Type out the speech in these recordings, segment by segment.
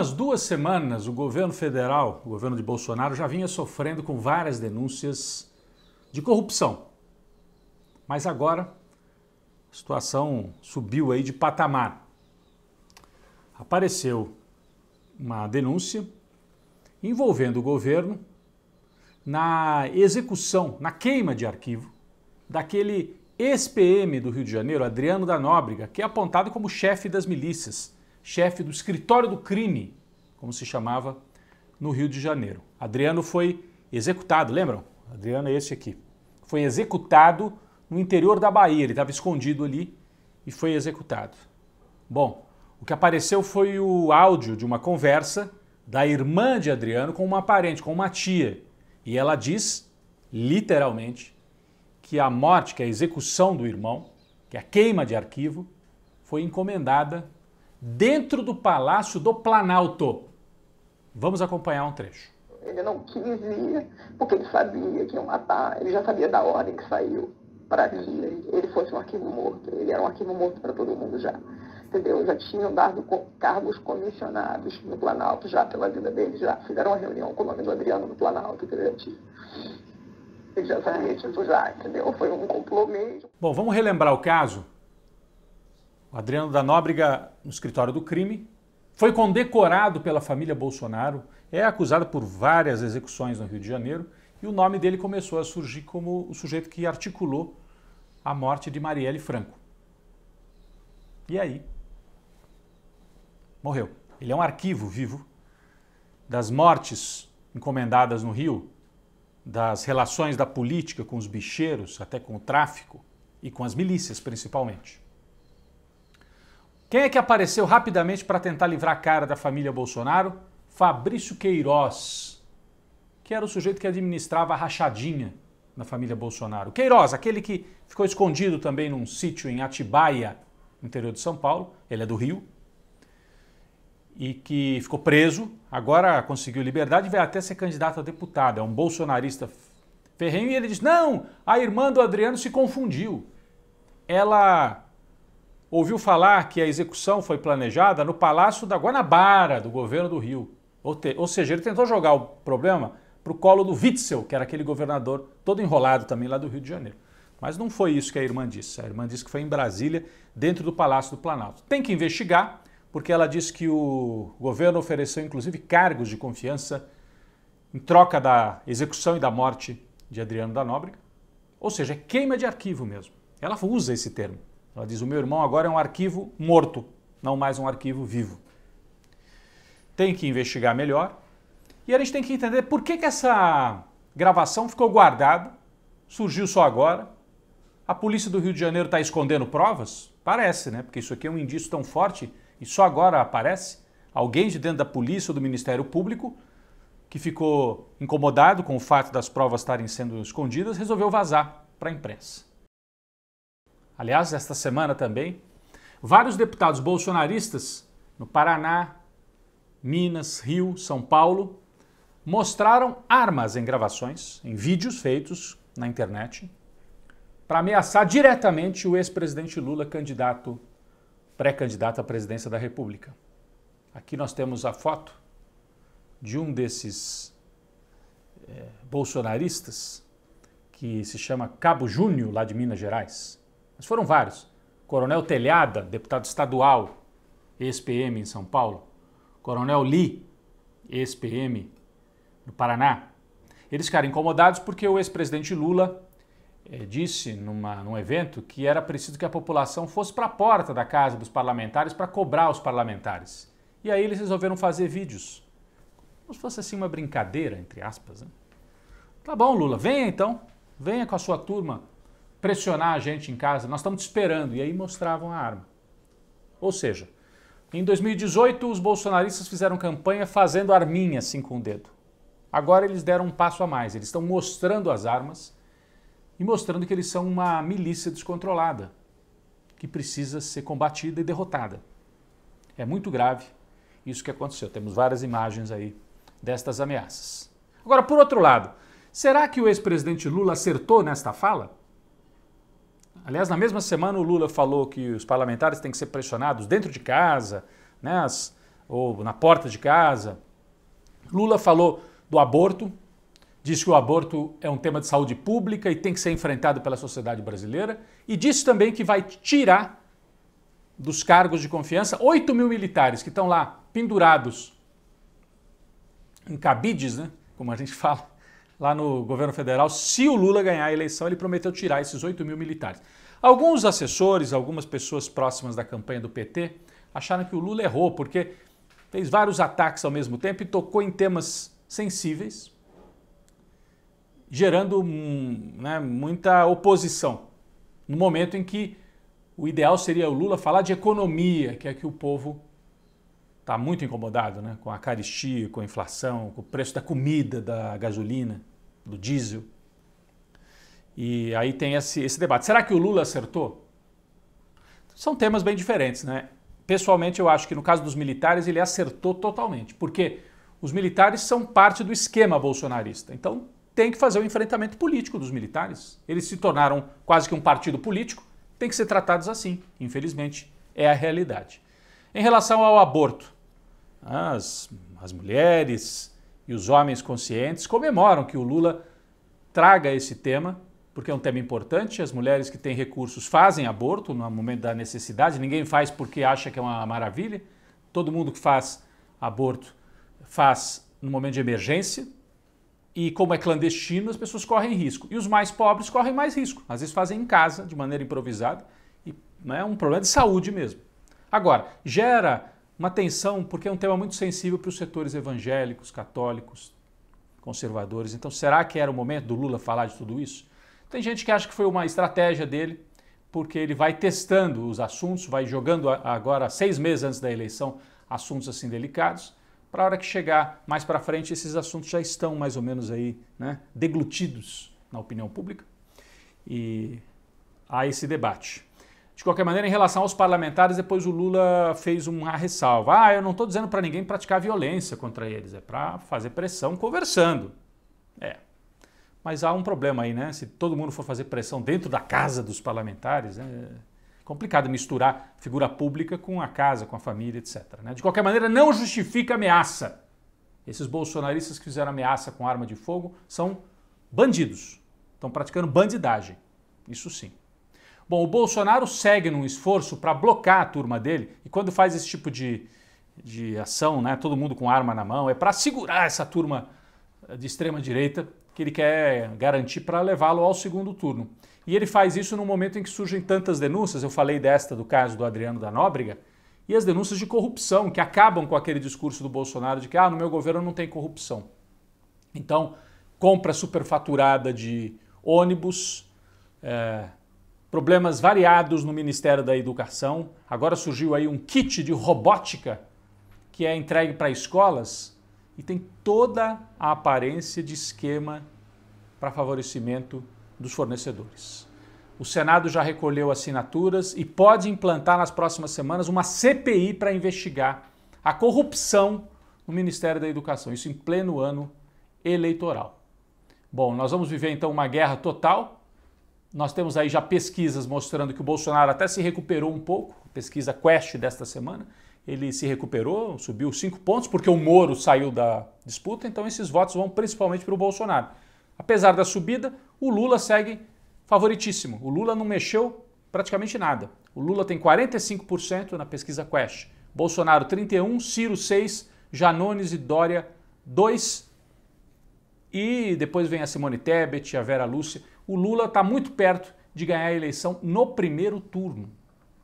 umas duas semanas, o governo federal, o governo de Bolsonaro, já vinha sofrendo com várias denúncias de corrupção. Mas agora a situação subiu aí de patamar. Apareceu uma denúncia envolvendo o governo na execução, na queima de arquivo daquele ex-PM do Rio de Janeiro, Adriano da Nóbrega, que é apontado como chefe das milícias chefe do escritório do crime, como se chamava, no Rio de Janeiro. Adriano foi executado, lembram? Adriano é esse aqui. Foi executado no interior da Bahia, ele estava escondido ali e foi executado. Bom, o que apareceu foi o áudio de uma conversa da irmã de Adriano com uma parente, com uma tia. E ela diz, literalmente, que a morte, que a execução do irmão, que a queima de arquivo, foi encomendada dentro do Palácio do Planalto. Vamos acompanhar um trecho. Ele não quis ir, porque ele sabia que iam matar, ele já sabia da ordem que saiu para que ele fosse um arquivo morto. Ele era um arquivo morto para todo mundo já. Entendeu? Já tinham dado cargos comissionados no Planalto já pela vida dele, já fizeram uma reunião com o nome do Adriano no Planalto, entendeu? Ele já sabia disso já, entendeu? Foi um complô mesmo. Bom, vamos relembrar o caso o Adriano da Nóbrega, no escritório do crime, foi condecorado pela família Bolsonaro, é acusado por várias execuções no Rio de Janeiro e o nome dele começou a surgir como o sujeito que articulou a morte de Marielle Franco. E aí? Morreu. Ele é um arquivo vivo das mortes encomendadas no Rio, das relações da política com os bicheiros, até com o tráfico e com as milícias principalmente. Quem é que apareceu rapidamente para tentar livrar a cara da família Bolsonaro? Fabrício Queiroz, que era o sujeito que administrava a rachadinha na família Bolsonaro. Queiroz, aquele que ficou escondido também num sítio em Atibaia, no interior de São Paulo, ele é do Rio, e que ficou preso, agora conseguiu liberdade e vai até ser candidato a deputado. É um bolsonarista ferrenho e ele diz: Não, a irmã do Adriano se confundiu. Ela ouviu falar que a execução foi planejada no Palácio da Guanabara, do governo do Rio. Ou, te, ou seja, ele tentou jogar o problema para o colo do Witzel, que era aquele governador todo enrolado também lá do Rio de Janeiro. Mas não foi isso que a irmã disse. A irmã disse que foi em Brasília, dentro do Palácio do Planalto. Tem que investigar, porque ela disse que o governo ofereceu inclusive cargos de confiança em troca da execução e da morte de Adriano da Nóbrega. Ou seja, é queima de arquivo mesmo. Ela usa esse termo. Ela diz: O meu irmão agora é um arquivo morto, não mais um arquivo vivo. Tem que investigar melhor e a gente tem que entender por que, que essa gravação ficou guardada, surgiu só agora. A polícia do Rio de Janeiro está escondendo provas? Parece, né? Porque isso aqui é um indício tão forte e só agora aparece. Alguém de dentro da polícia ou do Ministério Público que ficou incomodado com o fato das provas estarem sendo escondidas resolveu vazar para a imprensa aliás, esta semana também, vários deputados bolsonaristas no Paraná, Minas, Rio, São Paulo mostraram armas em gravações, em vídeos feitos na internet, para ameaçar diretamente o ex-presidente Lula, candidato, pré-candidato à presidência da República. Aqui nós temos a foto de um desses é, bolsonaristas que se chama Cabo Júnior, lá de Minas Gerais mas foram vários. Coronel Telhada, deputado estadual, ex-PM em São Paulo. Coronel Lee, ex-PM no Paraná. Eles ficaram incomodados porque o ex-presidente Lula eh, disse numa, num evento que era preciso que a população fosse para a porta da casa dos parlamentares para cobrar os parlamentares. E aí eles resolveram fazer vídeos. Como se fosse assim uma brincadeira, entre aspas. Né? Tá bom, Lula, venha então. Venha com a sua turma pressionar a gente em casa, nós estamos te esperando. E aí mostravam a arma. Ou seja, em 2018 os bolsonaristas fizeram campanha fazendo arminha assim com o dedo. Agora eles deram um passo a mais, eles estão mostrando as armas e mostrando que eles são uma milícia descontrolada que precisa ser combatida e derrotada. É muito grave isso que aconteceu. Temos várias imagens aí destas ameaças. Agora, por outro lado, será que o ex-presidente Lula acertou nesta fala? Aliás, na mesma semana o Lula falou que os parlamentares têm que ser pressionados dentro de casa, né, as, ou na porta de casa. Lula falou do aborto, disse que o aborto é um tema de saúde pública e tem que ser enfrentado pela sociedade brasileira, e disse também que vai tirar dos cargos de confiança 8 mil militares que estão lá pendurados em cabides, né, como a gente fala, lá no governo federal, se o Lula ganhar a eleição, ele prometeu tirar esses 8 mil militares. Alguns assessores, algumas pessoas próximas da campanha do PT acharam que o Lula errou, porque fez vários ataques ao mesmo tempo e tocou em temas sensíveis, gerando né, muita oposição. No momento em que o ideal seria o Lula falar de economia, que é que o povo está muito incomodado né, com a caristia, com a inflação, com o preço da comida, da gasolina do diesel. E aí tem esse, esse debate. Será que o Lula acertou? São temas bem diferentes, né? Pessoalmente, eu acho que no caso dos militares, ele acertou totalmente, porque os militares são parte do esquema bolsonarista. Então, tem que fazer o um enfrentamento político dos militares. Eles se tornaram quase que um partido político, tem que ser tratados assim. Infelizmente, é a realidade. Em relação ao aborto, as, as mulheres, e os homens conscientes comemoram que o Lula traga esse tema, porque é um tema importante. As mulheres que têm recursos fazem aborto no momento da necessidade, ninguém faz porque acha que é uma maravilha. Todo mundo que faz aborto faz no momento de emergência. E como é clandestino, as pessoas correm risco. E os mais pobres correm mais risco. Às vezes fazem em casa, de maneira improvisada. E né, é um problema de saúde mesmo. Agora, gera uma atenção, porque é um tema muito sensível para os setores evangélicos, católicos, conservadores. Então, será que era o momento do Lula falar de tudo isso? Tem gente que acha que foi uma estratégia dele, porque ele vai testando os assuntos, vai jogando agora, seis meses antes da eleição, assuntos assim delicados, para a hora que chegar mais para frente, esses assuntos já estão mais ou menos aí, né, deglutidos na opinião pública. E há esse debate. De qualquer maneira, em relação aos parlamentares, depois o Lula fez uma ressalva. Ah, eu não estou dizendo para ninguém praticar violência contra eles, é para fazer pressão conversando. É. Mas há um problema aí, né? Se todo mundo for fazer pressão dentro da casa dos parlamentares, né? é complicado misturar figura pública com a casa, com a família, etc. Né? De qualquer maneira, não justifica ameaça. Esses bolsonaristas que fizeram ameaça com arma de fogo são bandidos. Estão praticando bandidagem. Isso sim. Bom, o Bolsonaro segue num esforço para bloquear a turma dele, e quando faz esse tipo de, de ação, né, todo mundo com arma na mão, é para segurar essa turma eh, de extrema-direita que ele quer garantir para levá-lo ao segundo turno. E ele faz isso no momento em que surgem tantas denúncias, eu falei desta do caso do Adriano da Nóbrega, e as denúncias de corrupção, que acabam com aquele discurso do Bolsonaro de que ah, no meu governo não tem corrupção. Então, compra superfaturada de ônibus, é, problemas variados no Ministério da Educação. Agora surgiu aí um kit de robótica que é entregue para escolas e tem toda a aparência de esquema para favorecimento dos fornecedores. O Senado já recolheu assinaturas e pode implantar nas próximas semanas uma CPI para investigar a corrupção no Ministério da Educação, isso em pleno ano eleitoral. Bom, nós vamos viver então uma guerra total nós temos aí já pesquisas mostrando que o Bolsonaro até se recuperou um pouco, pesquisa Quest desta semana. Ele se recuperou, subiu cinco pontos, porque o Moro saiu da disputa, então esses votos vão principalmente para o Bolsonaro. Apesar da subida, o Lula segue favoritíssimo. O Lula não mexeu praticamente nada. O Lula tem 45% na pesquisa Quest. Bolsonaro 31, Ciro 6, Janones e Dória 2 e depois vem a Simone Tebet, a Vera Lúcia. O Lula está muito perto de ganhar a eleição no primeiro turno.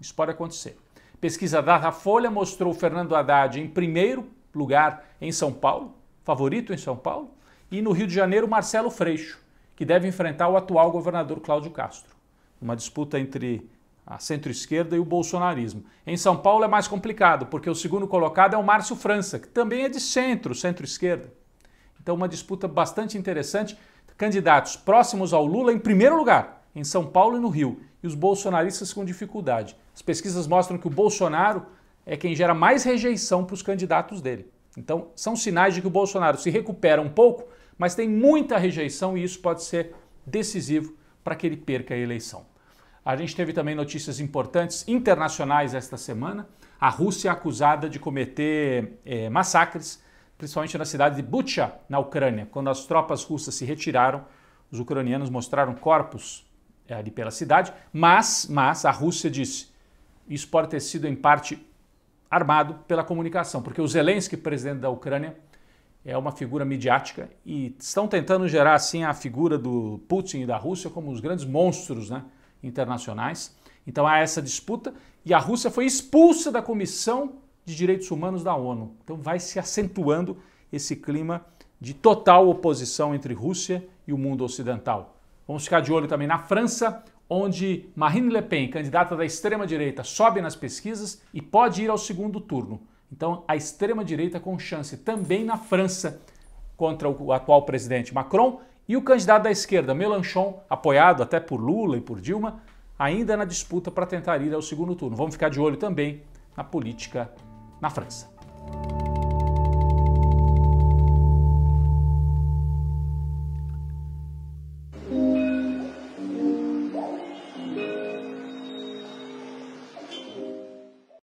Isso pode acontecer. Pesquisa da Folha mostrou Fernando Haddad em primeiro lugar em São Paulo, favorito em São Paulo, e no Rio de Janeiro, Marcelo Freixo, que deve enfrentar o atual governador Cláudio Castro. Uma disputa entre a centro-esquerda e o bolsonarismo. Em São Paulo é mais complicado, porque o segundo colocado é o Márcio França, que também é de centro, centro-esquerda. Então, uma disputa bastante interessante. Candidatos próximos ao Lula em primeiro lugar, em São Paulo e no Rio, e os bolsonaristas com dificuldade. As pesquisas mostram que o Bolsonaro é quem gera mais rejeição para os candidatos dele. Então, são sinais de que o Bolsonaro se recupera um pouco, mas tem muita rejeição e isso pode ser decisivo para que ele perca a eleição. A gente teve também notícias importantes internacionais esta semana. A Rússia é acusada de cometer é, massacres principalmente na cidade de Bucha, na Ucrânia. Quando as tropas russas se retiraram, os ucranianos mostraram corpos eh, ali pela cidade, mas, mas a Rússia disse, isso pode ter sido em parte armado pela comunicação, porque o Zelensky, presidente da Ucrânia, é uma figura midiática e estão tentando gerar assim a figura do Putin e da Rússia como os grandes monstros né, internacionais. Então há essa disputa e a Rússia foi expulsa da comissão de Direitos Humanos da ONU. Então vai se acentuando esse clima de total oposição entre Rússia e o mundo ocidental. Vamos ficar de olho também na França, onde Marine Le Pen, candidata da extrema-direita, sobe nas pesquisas e pode ir ao segundo turno. Então, a extrema-direita com chance também na França contra o atual presidente Macron e o candidato da esquerda, Melanchon, apoiado até por Lula e por Dilma, ainda na disputa para tentar ir ao segundo turno. Vamos ficar de olho também na política na França.